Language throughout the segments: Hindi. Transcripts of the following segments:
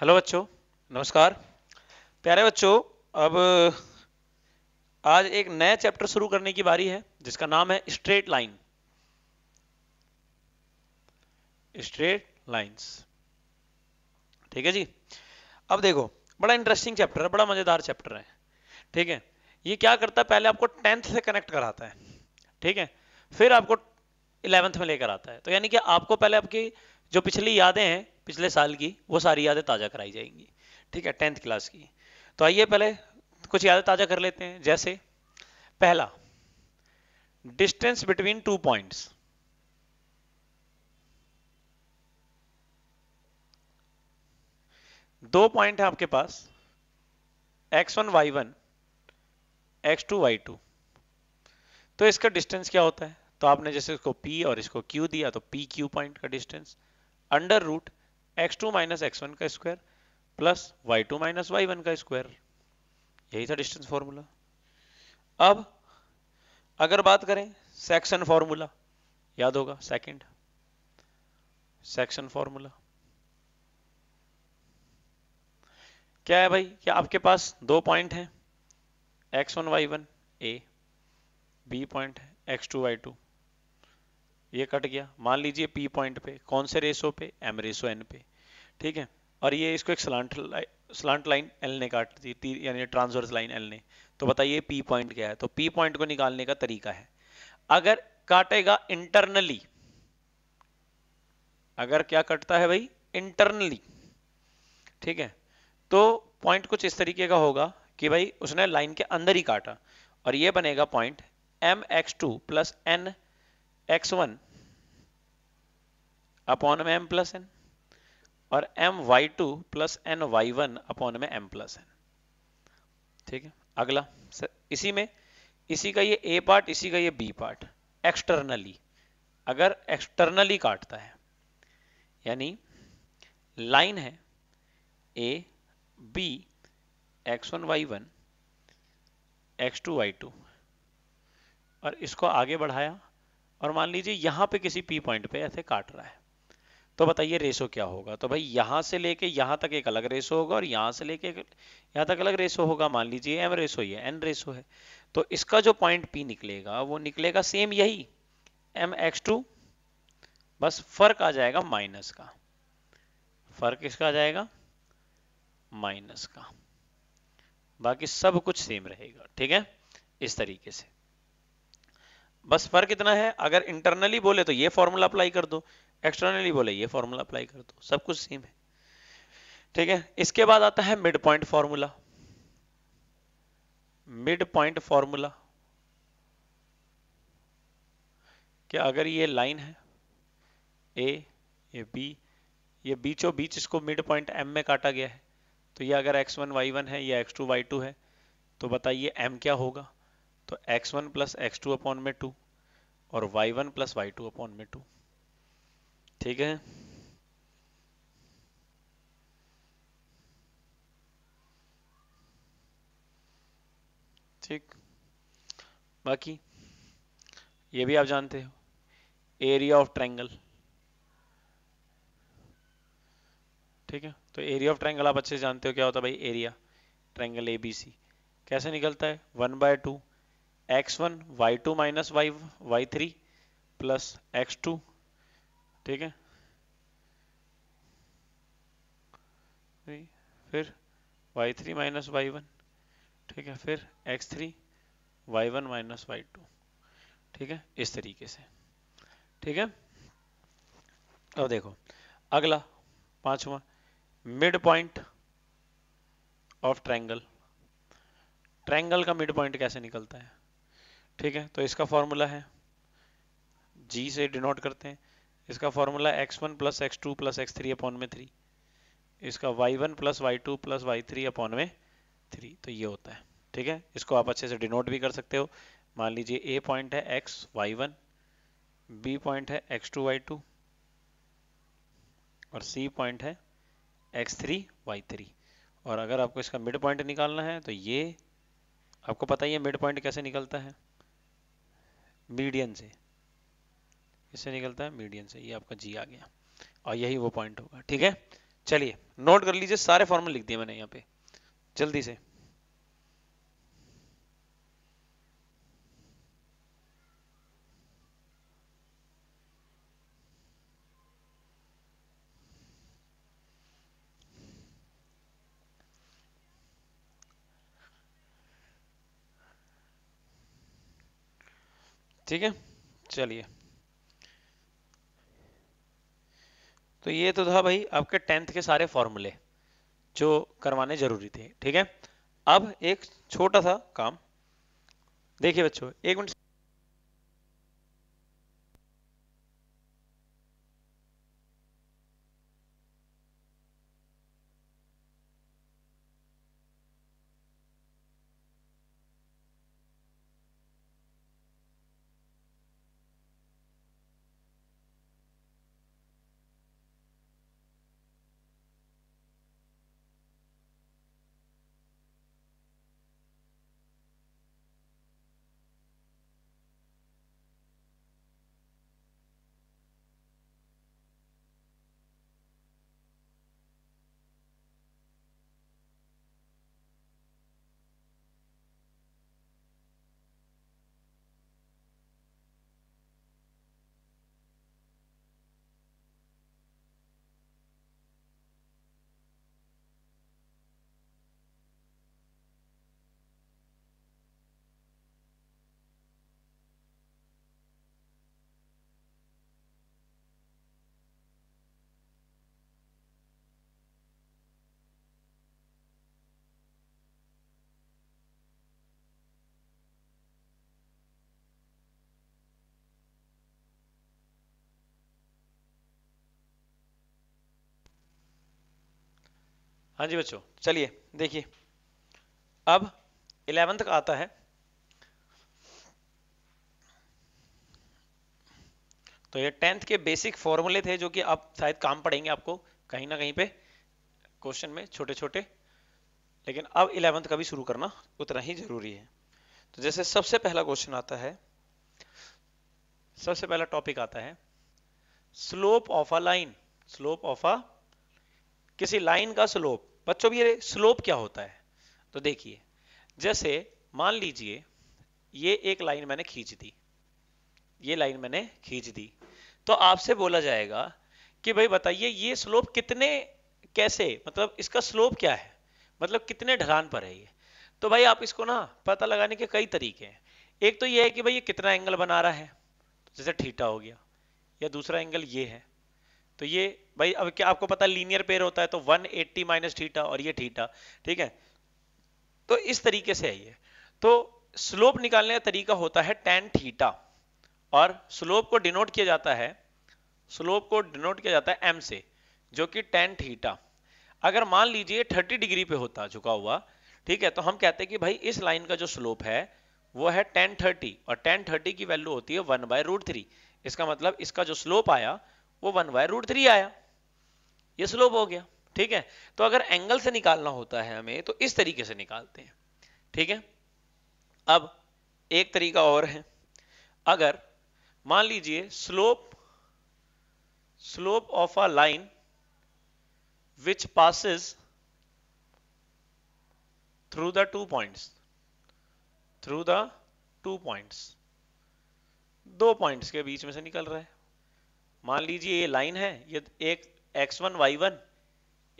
हेलो बच्चों नमस्कार प्यारे बच्चों अब आज एक नया चैप्टर शुरू करने की बारी है जिसका नाम है स्ट्रेट लाइन स्ट्रेट लाइंस ठीक है जी अब देखो बड़ा इंटरेस्टिंग चैप्टर है बड़ा मजेदार चैप्टर है ठीक है ये क्या करता है पहले आपको टेंथ से कनेक्ट कराता है ठीक है फिर आपको इलेवेंथ में लेकर आता है तो यानी कि आपको पहले आपकी जो पिछली यादें हैं पिछले साल की वो सारी यादें ताज़ा कराई जाएंगी ठीक है टेंथ क्लास की तो आइए पहले कुछ यादें ताज़ा कर लेते हैं जैसे पहला डिस्टेंस बिटवीन टू पॉइंट्स दो पॉइंट है आपके पास x one y one x two y two तो इसका डिस्टेंस क्या होता है तो आपने जैसे इसको P और इसको Q दिया तो पी क्यू पॉइंट का distance under root x two minus x one का square plus y two minus y one का स्क्वायर यही था डिस्टेंस फॉर्मूला अब अगर बात करें सेक्शन फॉर्मूला याद होगा सेकंड सेक्शन फॉर्मूला क्या है भाई क्या आपके पास दो पॉइंट हैं x one y one A B point है एक्स टू वाई टू ये कट गया मान लीजिए पी पॉइंट पे कौन से रेसो पे एम रेसो एन पे ठीक है और ये इसको एक स्लांट स्लांट लाइन एल ने काट दी यानी ट्रांसवर्स लाइन एल ने तो बताइए पी पॉइंट क्या है तो पी पॉइंट को निकालने का तरीका है अगर काटेगा इंटरनली अगर क्या कटता है भाई इंटरनली ठीक है तो पॉइंट कुछ इस तरीके का होगा कि भाई उसने लाइन के अंदर ही काटा और ये बनेगा point m x two plus n x one upon में एम प्लस एन और m y two plus n y one upon में एम प्लस एन ठीक है अगला इसी में इसी का ये ए पार्ट इसी का ये बी पार्ट एक्सटर्नली अगर एक्सटर्नली काटता है यानी लाइन है A B x one y one x two y two और इसको आगे बढ़ाया और मान लीजिए यहाँ पे किसी पी पॉइंट पे ऐसे काट रहा है तो बताइए रेशो क्या होगा तो भाई यहाँ से लेके यहाँ तक एक अलग रेशो होगा और यहाँ से लेके यहाँ तक अलग रेशो होगा मान लीजिए एम रेशो ये एन रेशो है तो इसका जो पॉइंट पी निकलेगा वो निकलेगा सेम यही एम एक्स टू बस फर्क आ जाएगा माइनस का फर्क इसका आ जाएगा माइनस का बाकी सब कुछ सेम रहेगा ठीक है इस तरीके से बस फर्क इतना है अगर इंटरनली बोले तो ये फॉर्मूला अप्लाई कर दो एक्सटर्नली बोले ये फॉर्मूला अप्लाई कर दो सब कुछ सेम है ठीक है इसके बाद आता है mid point formula mid point formula कि अगर ये लाइन है ए ये बी ये बीचों बीच इसको मिड पॉइंट एम में काटा गया है तो ये अगर एक्स वन वाई वन है या एक्स टू वाई टू है तो बताइए एम क्या होगा तो x1 one plus x two upon में टू और y1 one plus y two upon में टू ठीक है ठीक बाकी ये भी आप जानते हो एरिया ऑफ ट्रायंगल ठीक है तो एरिया ऑफ ट्रायंगल आप अच्छे से जानते हो क्या होता है भाई एरिया ट्रायंगल एबीसी कैसे निकलता है one by two x one y two minus y y three plus x two ठीक है फिर y3 three minus y one ठीक है फिर x three y one minus y two ठीक है इस तरीके से ठीक है अब देखो अगला पांचवा mid point of triangle triangle का मिड पॉइंट कैसे निकलता है ठीक है तो इसका फॉर्मूला है जी से डिनोट करते हैं इसका formula x one plus x two plus x three upon में थ्री इसका y one plus y two plus y three upon में थ्री तो ये होता है ठीक है इसको आप अच्छे से डिनोट भी कर सकते हो मान लीजिए ए पॉइंट है x y one B point है एक्स टू वाई टू और सी पॉइंट है एक्स थ्री वाई थ्री और अगर आपको इसका मिड पॉइंट निकालना है तो ये आपको पता ही है मिड पॉइंट कैसे निकलता है मीडियन से इससे निकलता है मीडियन से ये आपका जी आ गया और यही वो पॉइंट होगा ठीक है चलिए नोट कर लीजिए सारे फॉर्मूले लिख दिए मैंने यहाँ पे जल्दी से ठीक है चलिए तो ये तो था भाई आपके टेंथ के सारे फॉर्मूले जो करवाने जरूरी थे ठीक है अब एक छोटा सा काम देखिए बच्चों एक मिनट हाँ जी बच्चों चलिए देखिए अब इलेवेंथ का आता है तो ये टेंथ के बेसिक फॉर्मूले थे जो कि आप शायद काम पड़ेंगे आपको कहीं ना कहीं पे क्वेश्चन में छोटे छोटे लेकिन अब इलेवेंथ का भी शुरू करना उतना ही जरूरी है तो जैसे सबसे पहला क्वेश्चन आता है सबसे पहला टॉपिक आता है slope of a line slope of a किसी लाइन का स्लोप बच्चों भी ये स्लोप क्या होता है तो देखिए जैसे मान लीजिए ये एक लाइन मैंने खींच दी ये लाइन मैंने खींच दी तो आपसे बोला जाएगा कि भाई बताइए ये स्लोप कितने कैसे मतलब इसका स्लोप क्या है मतलब कितने ढलान पर है ये तो भाई आप इसको ना पता लगाने के कई तरीके हैं एक तो ये है कि भाई ये कितना एंगल बना रहा है जैसे ठीटा हो गया या दूसरा एंगल ये है तो ये भाई अब क्या आपको पता लीनियर पेयर होता है तो 180 एट्टी माइनस थीटा और ये थीटा ठीक है तो इस तरीके से है ये तो स्लोप निकालने का तरीका होता है टेन थीटा और स्लोप को डिनोट किया जाता है स्लोप को डिनोट किया जाता है एम से जो कि टेन थीटा अगर मान लीजिए 30 डिग्री पे होता झुका हुआ ठीक है तो हम कहते हैं कि भाई इस लाइन का जो स्लोप है वो है टेन थर्टी और टेन थर्टी की वैल्यू होती है वन बाय रूट थ्री इसका मतलब इसका जो स्लोप आया वो वन बाय रूट थ्री आया ये स्लोप हो गया ठीक है तो अगर एंगल से निकालना होता है हमें तो इस तरीके से निकालते हैं ठीक है अब एक तरीका और है अगर मान लीजिए slope slope of a line which passes through the two points through the two points दो पॉइंट्स के बीच में से निकल रहा है मान लीजिए ये लाइन है ये एक x one y one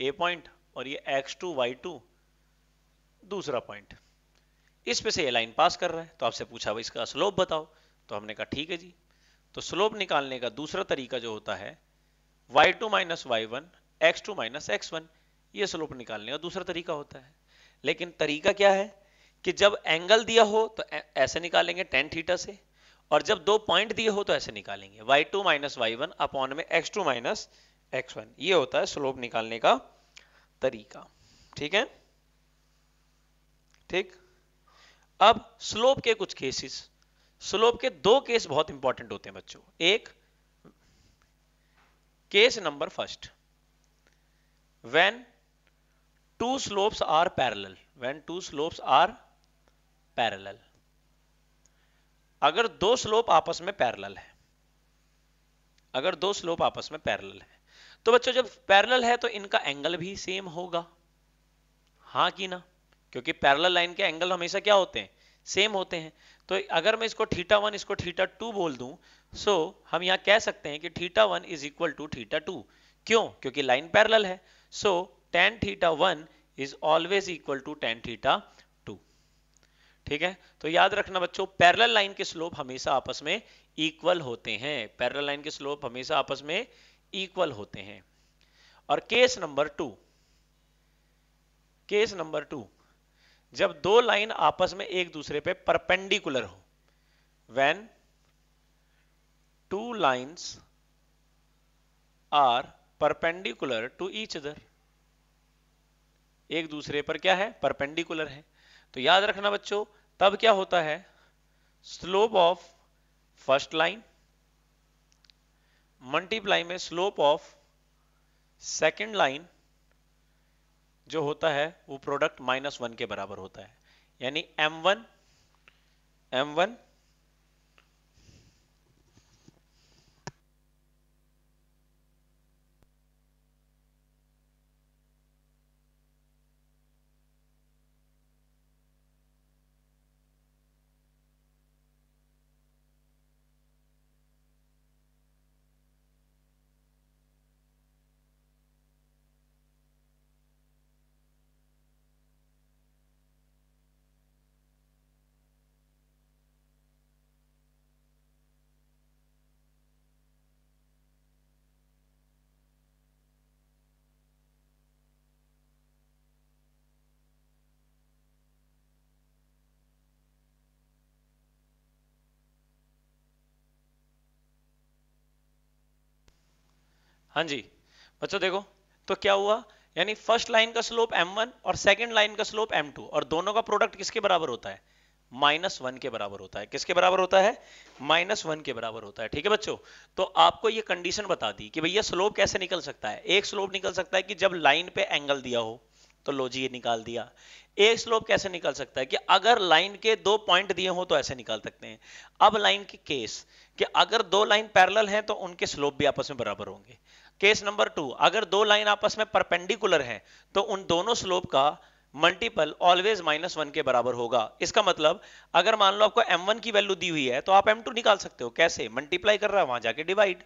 A point और ये एक्स टू वाई टू दूसरा पॉइंट इस पे से ये लाइन पास कर रहा है तो आपसे पूछा भाई इसका स्लोप बताओ तो हमने कहा ठीक है जी तो स्लोप निकालने का दूसरा तरीका जो होता है y two minus y one x two minus x one ये स्लोप निकालने का दूसरा तरीका होता है लेकिन तरीका क्या है कि जब एंगल दिया हो तो ऐसे निकालेंगे टेन थीटा से और जब दो पॉइंट दिए हो तो ऐसे निकालेंगे y two minus y one upon में x two minus x one ये होता है स्लोप निकालने का तरीका ठीक है ठीक अब स्लोप के कुछ केसेस स्लोप के दो केस बहुत इंपॉर्टेंट होते हैं बच्चों एक case number first when two slopes are parallel when two slopes are parallel अगर दो स्लोप आपस में पैरल है अगर दो स्लोप आपस में पैरल है तो बच्चों जब पैरल है तो इनका एंगल भी सेम होगा हाँ कि ना क्योंकि पैरल लाइन के एंगल हमेशा क्या होते हैं सेम होते हैं तो अगर मैं इसको थीटा वन इसको थीटा टू बोल दूं सो हम यहां कह सकते हैं कि theta one is equal to theta two क्यों क्योंकि लाइन पैरल है so tan theta one is always equal to tan theta ठीक है तो याद रखना बच्चों पैरेलल लाइन के स्लोप हमेशा आपस में इक्वल होते हैं पैरेलल लाइन के स्लोप हमेशा आपस में इक्वल होते हैं और case number two case number two जब दो लाइन आपस में एक दूसरे पे परपेंडिकुलर हो when two lines are perpendicular to each other एक दूसरे पर क्या है परपेंडिकुलर है तो याद रखना बच्चों तब क्या होता है slope of first line multiply में स्लोप ऑफ सेकंड लाइन जो होता है वो प्रोडक्ट माइनस वन के बराबर होता है यानी m1 m1 हाँ जी बच्चों देखो तो क्या हुआ यानी फर्स्ट लाइन का स्लोप m1 और सेकंड लाइन का स्लोप m2 और दोनों का प्रोडक्ट किसके बराबर होता है माइनस वन के बराबर होता है किसके बराबर होता है माइनस वन के बराबर होता है ठीक है बच्चों तो आपको ये कंडीशन बता दी कि भैया स्लोप कैसे निकल सकता है एक स्लोप निकल सकता है कि जब लाइन पे एंगल दिया हो तो लो जी ये निकाल दिया एक स्लोप कैसे निकल सकता है कि अगर लाइन के दो पॉइंट दिए हो तो ऐसे निकाल सकते हैं अब लाइन के केस कि अगर दो लाइन पैरेलल हैं तो उनके स्लोप भी आपस में बराबर होंगे केस नंबर टू अगर दो लाइन आपस में परपेंडिकुलर हैं तो उन दोनों स्लोप का मल्टीपल ऑलवेज माइनस वन के बराबर होगा इसका मतलब अगर मान लो आपको एम वन की वैल्यू दी हुई है तो आप एम टू निकाल सकते हो कैसे मल्टीप्लाई कर रहा है वहां जाके डिवाइड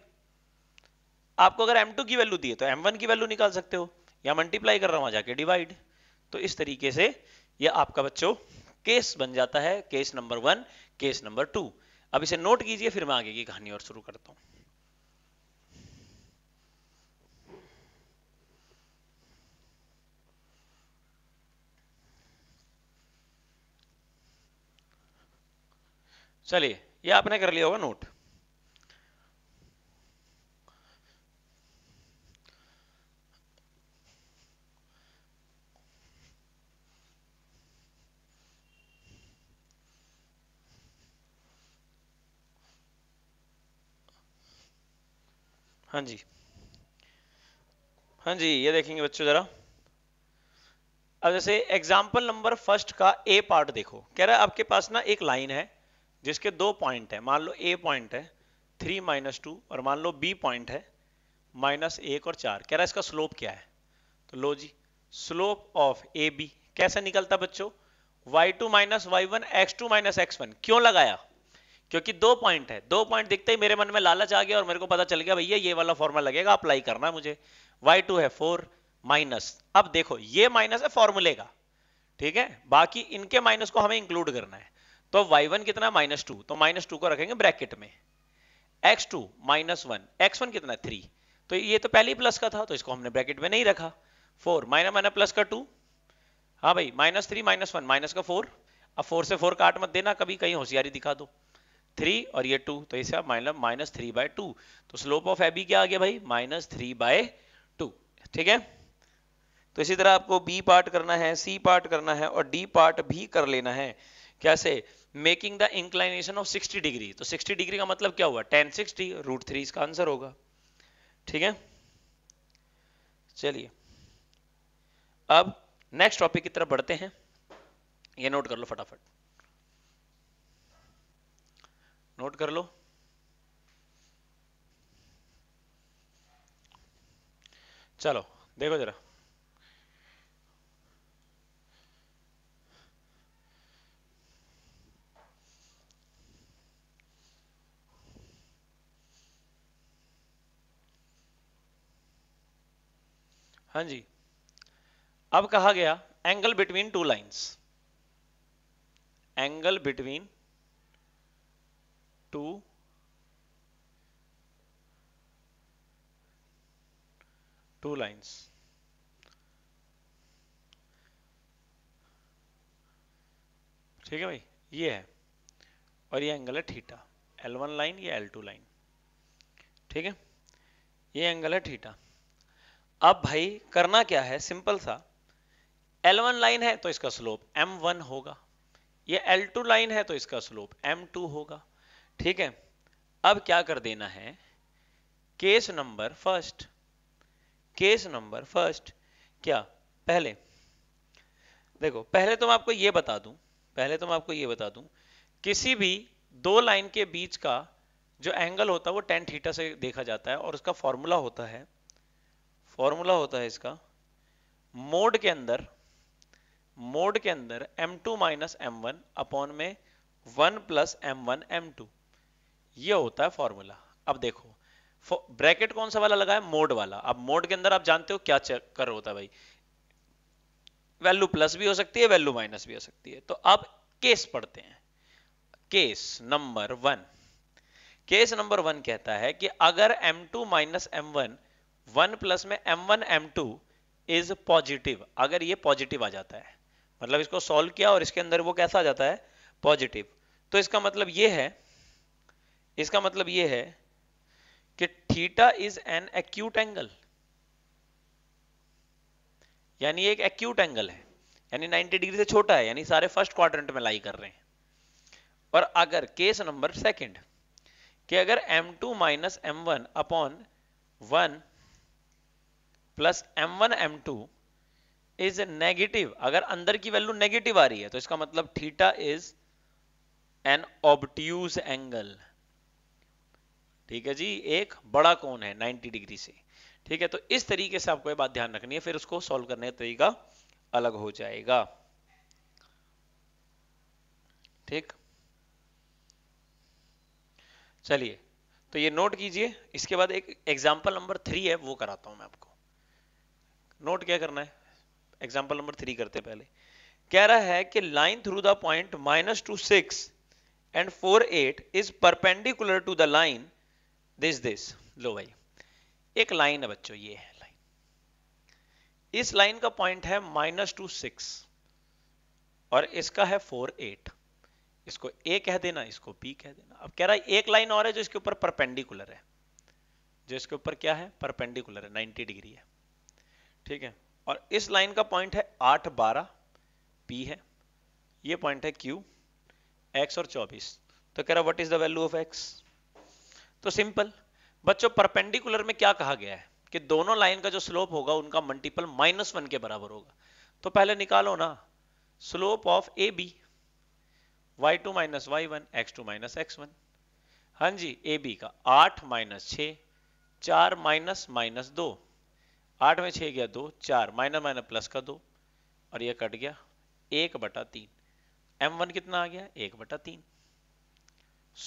आपको अगर एम टू की वैल्यू दी है तो एम वन की वैल्यू निकाल सकते हो या मल्टीप्लाई कर रहा है वहां जाके डिवाइड तो इस तरीके से यह आपका बच्चों केस बन जाता है case number one case number two अब इसे नोट कीजिए फिर मैं आगे की कहानी और शुरू करता हूं चलिए ये आपने कर लिया होगा नोट हाँ जी हाँ जी ये देखेंगे बच्चों जरा अब जैसे एग्जाम्पल नंबर फर्स्ट का ए पार्ट देखो कह रहा है आपके पास ना एक लाइन है जिसके दो पॉइंट है मान लो ए पॉइंट है थ्री माइनस टू और मान लो बी पॉइंट है माइनस एक और चार कह रहा है इसका स्लोप क्या है तो लो जी स्लोप ऑफ ए बी कैसे निकलता बच्चों y two minus y one x two minus x one क्यों लगाया क्योंकि दो पॉइंट है दो पॉइंट दिखते ही मेरे मन में लालच आ गया और मेरे को पता चल गया भैया ये वाला फॉर्मूला लगेगा अप्लाई करना मुझे वाई टू है फोर माइनस अब देखो ये माइनस है फॉर्मूले का ठीक है बाकी इनके माइनस को हमें इंक्लूड करना है तो y1 कितना माइनस टू तो माइनस टू को रखेंगे ब्रैकेट में x2 two minus one x one कितना थ्री तो ये तो पहले ही प्लस का था तो इसको हमने ब्रैकेट में नहीं रखा फोर माइनस माइनस प्लस का टू हाँ भाई minus three minus one minus का फोर अब फोर से फोर काट मत देना कभी कहीं होशियारी दिखा दो थ्री और ये टू तो इसे minus minus three by two तो स्लोप ऑफ एबी क्या आ गया भाई माइनस थ्री बाय टू ठीक है तो इसी तरह आपको बी पार्ट करना है सी पार्ट करना है और डी पार्ट भी कर लेना है कैसे making the inclination of 60 degree तो 60 डिग्री का मतलब क्या हुआ टेन सिक्सटी रूट थ्री इसका आंसर होगा ठीक है चलिए अब नेक्स्ट टॉपिक की तरफ बढ़ते हैं ये नोट कर लो फटाफट नोट कर लो चलो देखो जरा हाँ जी अब कहा गया angle between two lines angle between two two lines ठीक है भाई ये है और ये एंगल है थीटा L1 लाइन या L2 लाइन ठीक है ये एंगल है थीटा अब भाई करना क्या है सिंपल सा L1 लाइन है तो इसका स्लोप M1 होगा ये L2 लाइन है तो इसका स्लोप M2 होगा ठीक है अब क्या कर देना है case number first case number first क्या पहले देखो पहले तो मैं आपको ये बता दूं पहले तो मैं आपको ये बता दूं किसी भी दो लाइन के बीच का जो एंगल होता है वो टेन थीटा से देखा जाता है और उसका फॉर्मूला होता है फॉर्मूला होता है इसका मोड के अंदर मोड के अंदर m2 two minus m one upon में 1 plus m one m two ये होता है फॉर्मूला अब देखो ब्रैकेट कौन सा वाला लगा है मोड वाला अब मोड के अंदर आप जानते हो क्या चेक कर होता है भाई वैल्यू प्लस भी हो सकती है वैल्यू माइनस भी हो सकती है तो अब केस पढ़ते हैं case number one case number one कहता है कि अगर m2 two minus m one one plus में m one m two is positive अगर ये पॉजिटिव आ जाता है मतलब इसको सॉल्व किया और इसके अंदर वो कैसा आ जाता है पॉजिटिव तो इसका मतलब ये है इसका मतलब ये है कि theta is an acute angle यानी एक एक्यूट एंगल है यानी 90 डिग्री से छोटा है यानी सारे फर्स्ट क्वाड्रेंट में लाई कर रहे हैं और अगर केस नंबर सेकंड कि अगर m2 two minus m one upon one plus m one m two is negative अगर अंदर की वैल्यू नेगेटिव आ रही है तो इसका मतलब theta is an obtuse angle ठीक है जी एक बड़ा कोण है 90 डिग्री से ठीक है तो इस तरीके से आपको ये बात ध्यान रखनी है फिर उसको सॉल्व करने का तरीका अलग हो जाएगा ठीक चलिए तो ये नोट कीजिए इसके बाद एक एग्जाम्पल नंबर थ्री है वो कराता हूं मैं आपको नोट क्या करना है एग्जाम्पल नंबर थ्री करते पहले कह रहा है कि line through the point minus two six and four eight is perpendicular to the line this this लो भाई एक लाइन है बच्चों ये है लाइन इस लाइन का पॉइंट है माइनस टू सिक्स और इसका है फोर एट इसको ए कह देना इसको बी कह देना अब कह रहा है एक लाइन और है जो इसके ऊपर परपेंडिकुलर है जो इसके ऊपर क्या है परपेंडिकुलर है नाइनटी डिग्री है ठीक है और इस लाइन का पॉइंट है आठ बारह पी है ये पॉइंट है क्यू एक्स और चौबीस तो कह रहा what is the value of x तो सिंपल बच्चों परपेंडिकुलर में क्या कहा गया है कि दोनों लाइन का जो स्लोप होगा उनका मल्टीपल माइनस वन के बराबर होगा तो पहले निकालो ना slope of A B y two minus y one x two minus x one हां जी ए बी का आठ माइनस छ चार माइनस माइनस दो आठ में छ गया दो चार माइनस माइनस प्लस का दो और ये कट गया एक बटा तीन एम वन कितना आ गया एक बटा तीन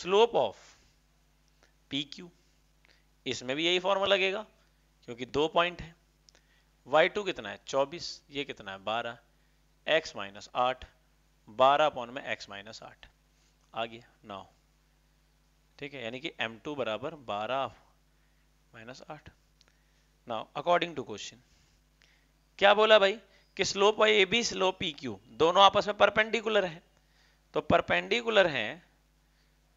स्लोप ऑफ पी क्यू इसमें भी यही फॉर्मूला लगेगा क्योंकि दो पॉइंट है वाई टू कितना है चौबीस ये कितना है बारह एक्स माइनस आठ बारह पॉइंट में एक्स माइनस आठ आ गया नौ ठीक है यानी कि एम टू बराबर बारह माइनस आठ नाउ अकॉर्डिंग टू क्वेश्चन क्या बोला भाई कि slope y A B slope P Q दोनों आपस में परपेंडिकुलर है तो परपेंडिकुलर है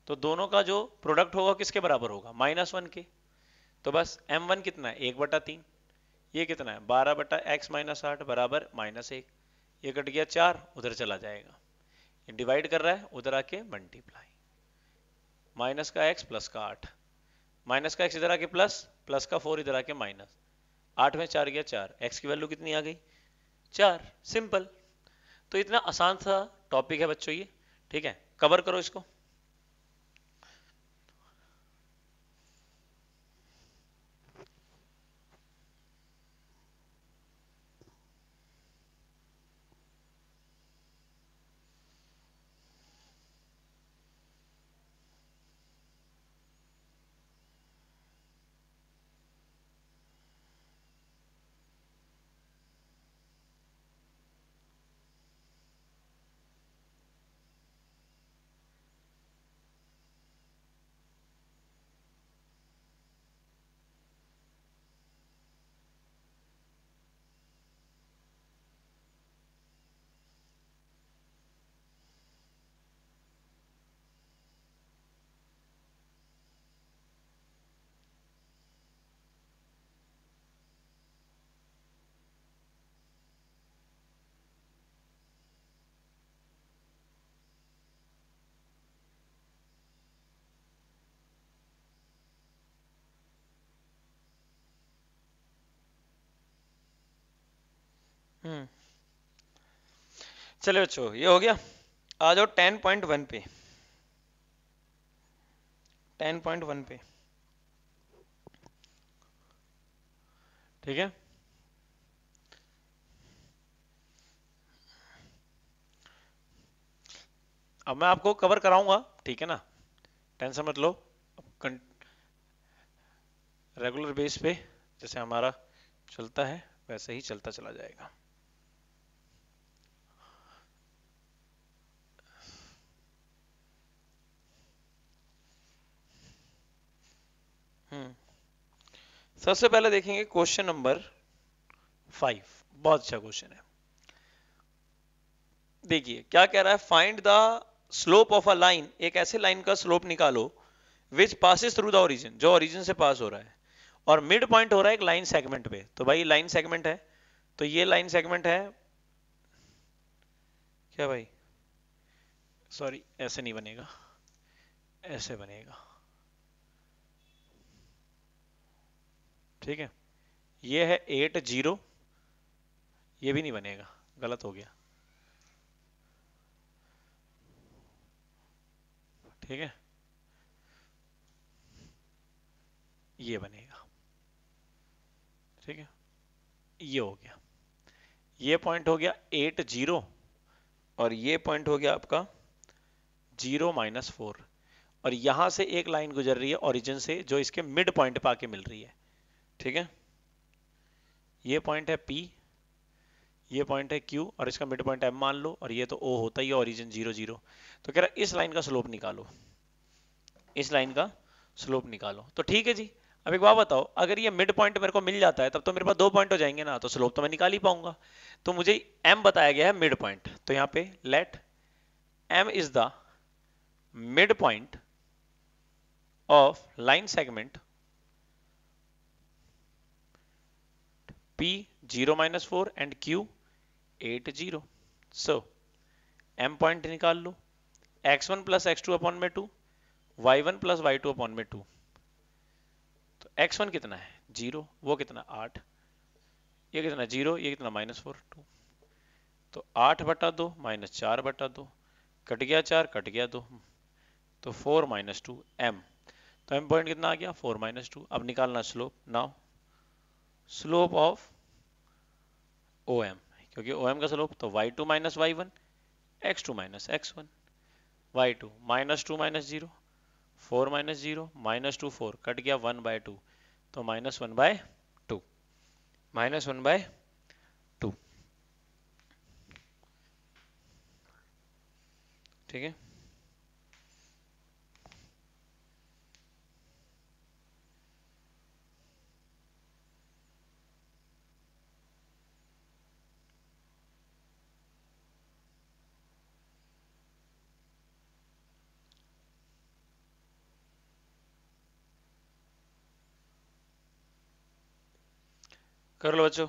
तो दोनों का जो प्रोडक्ट होगा किसके बराबर होगा माइनस वन के तो बस एम वन कितना है एक बटा तीन ये कितना है बारह बटा एक्स माइनस आठ बराबर माइनस एक ये कट गया चार उधर चला जाएगा ये डिवाइड कर रहा है उधर आके मल्टीप्लाई माइनस का एक्स प्लस का आठ माइनस का एक्स इधर आके प्लस प्लस का फोर इधर आके माइनस आठ में चार गया चार एक्स की वैल्यू कितनी आ गई चार सिंपल तो इतना आसान सा टॉपिक है बच्चों ये ठीक है कवर करो इसको हम्म चलो बच्चों ये हो गया आ जाओ टेन पॉइंट वन पे टेन पॉइंट वन पे ठीक है अब मैं आपको कवर कराऊंगा ठीक है ना टेंशन मत लो रेगुलर बेस पे जैसे हमारा चलता है वैसे ही चलता चला जाएगा सबसे पहले देखेंगे क्वेश्चन नंबर फाइव बहुत अच्छा क्वेश्चन है देखिए क्या कह रहा है find the slope of a line एक ऐसे लाइन का स्लोप निकालो which passes through the origin जो ओरिजिन से पास हो रहा है और मिड पॉइंट हो रहा है एक लाइन सेगमेंट पे तो भाई लाइन सेगमेंट है तो ये लाइन सेगमेंट है क्या भाई सॉरी ऐसे नहीं बनेगा ऐसे बनेगा ठीक है ये है एट जीरो ये भी नहीं बनेगा गलत हो गया ठीक है ये बनेगा ठीक है ये हो गया ये पॉइंट हो गया एट जीरो और ये पॉइंट हो गया आपका जीरो माइनस फोर और यहां से एक लाइन गुजर रही है ओरिजिन से जो इसके मिड पॉइंट पे आके मिल रही है ठीक है ये पॉइंट है पी ये पॉइंट है क्यू और इसका मिड पॉइंट एम मान लो और ये तो ओ होता ही है ओरिजिन जीरो जीरो तो कह रहा इस लाइन का स्लोप निकालो इस लाइन का स्लोप निकालो तो ठीक है जी अब एक बात बताओ अगर ये मिड पॉइंट मेरे को मिल जाता है तब तो मेरे पास दो पॉइंट हो जाएंगे ना तो स्लोप तो मैं निकाल ही पाऊंगा तो मुझे एम बताया गया है मिड पॉइंट तो यहाँ पे let m is the mid point of line segment P 0 minus 4 and Q 8 0. So M point nikal lo x1 plus x2 upon me 2 y1 plus y2 upon me 2 to x1 kitna hai 0 wo kitna 8 ये कितना 0 ये कितना माइनस फोर टू तो 8 बटा दो माइनस चार बटा दो कट गया चार कट गया दो तो 4 माइनस टू एम तो एम पॉइंट कितना आ गया फोर माइनस टू अब निकालना slope now slope of O M क्योंकि ओ एम का स्लोप तो y two minus y one x two minus x one y two minus two minus zero four minus zero minus two four cut गया वन बाय टू तो minus one by two minus one by two ठीक है कर लो बच्चों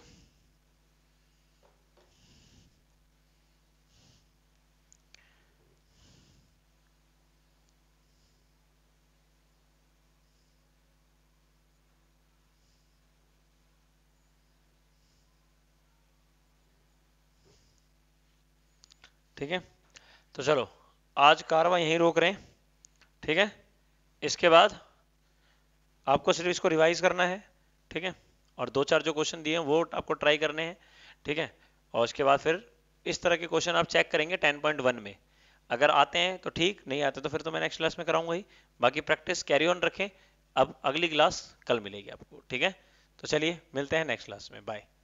ठीक है तो चलो आज कारवा यहीं रोक रहे हैं ठीक है इसके बाद आपको सिर्फ इसको रिवाइज करना है ठीक है और दो चार जो क्वेश्चन दिए हैं वो आपको ट्राई करने हैं ठीक है और उसके बाद फिर इस तरह के क्वेश्चन आप चेक करेंगे 10.1 में अगर आते हैं तो ठीक नहीं आते तो फिर तो मैं नेक्स्ट क्लास में कराऊंगा ही बाकी प्रैक्टिस कैरी ऑन रखें अब अगली क्लास कल मिलेगी आपको ठीक है तो चलिए मिलते हैं नेक्स्ट क्लास में बाय